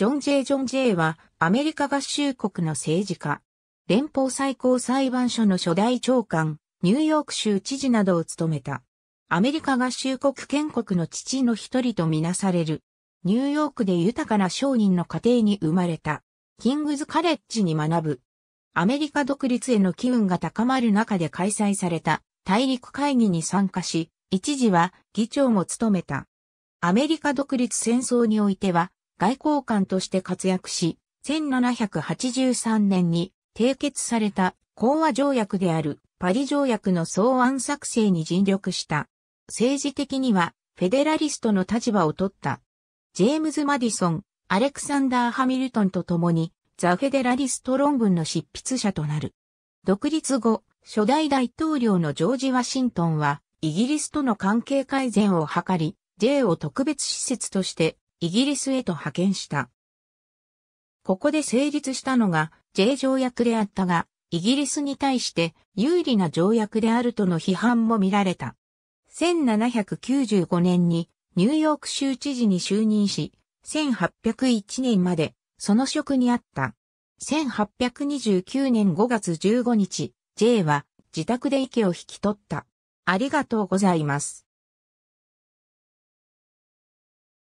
ジョン・ジェイ・ジョン・ジェイは、アメリカ合衆国の政治家、連邦最高裁判所の初代長官、ニューヨーク州知事などを務めた。アメリカ合衆国建国の父の一人とみなされる。ニューヨークで豊かな商人の家庭に生まれた。キングズ・カレッジに学ぶ。アメリカ独立への機運が高まる中で開催された大陸会議に参加し、一時は議長も務めた。アメリカ独立戦争においては、外交官として活躍し、1783年に締結された講和条約であるパリ条約の草案作成に尽力した。政治的にはフェデラリストの立場を取った。ジェームズ・マディソン、アレクサンダー・ハミルトンと共にザ・フェデラリスト論文の執筆者となる。独立後、初代大統領のジョージ・ワシントンはイギリスとの関係改善を図り、J を特別施設としてイギリスへと派遣した。ここで成立したのが J 条約であったが、イギリスに対して有利な条約であるとの批判も見られた。1795年にニューヨーク州知事に就任し、1801年までその職にあった。1829年5月15日、J は自宅で池を引き取った。ありがとうございます。